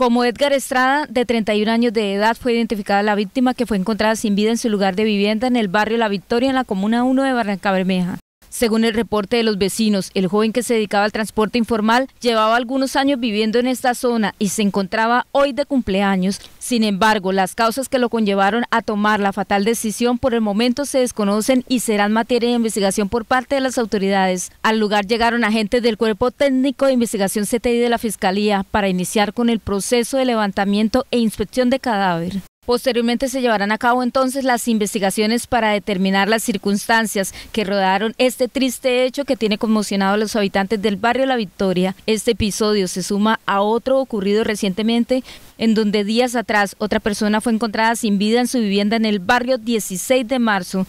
Como Edgar Estrada, de 31 años de edad, fue identificada la víctima que fue encontrada sin vida en su lugar de vivienda en el barrio La Victoria, en la comuna 1 de Barranca Bermeja. Según el reporte de los vecinos, el joven que se dedicaba al transporte informal llevaba algunos años viviendo en esta zona y se encontraba hoy de cumpleaños. Sin embargo, las causas que lo conllevaron a tomar la fatal decisión por el momento se desconocen y serán materia de investigación por parte de las autoridades. Al lugar llegaron agentes del Cuerpo Técnico de Investigación CTI de la Fiscalía para iniciar con el proceso de levantamiento e inspección de cadáver. Posteriormente se llevarán a cabo entonces las investigaciones para determinar las circunstancias que rodearon este triste hecho que tiene conmocionado a los habitantes del barrio La Victoria. Este episodio se suma a otro ocurrido recientemente en donde días atrás otra persona fue encontrada sin vida en su vivienda en el barrio 16 de marzo.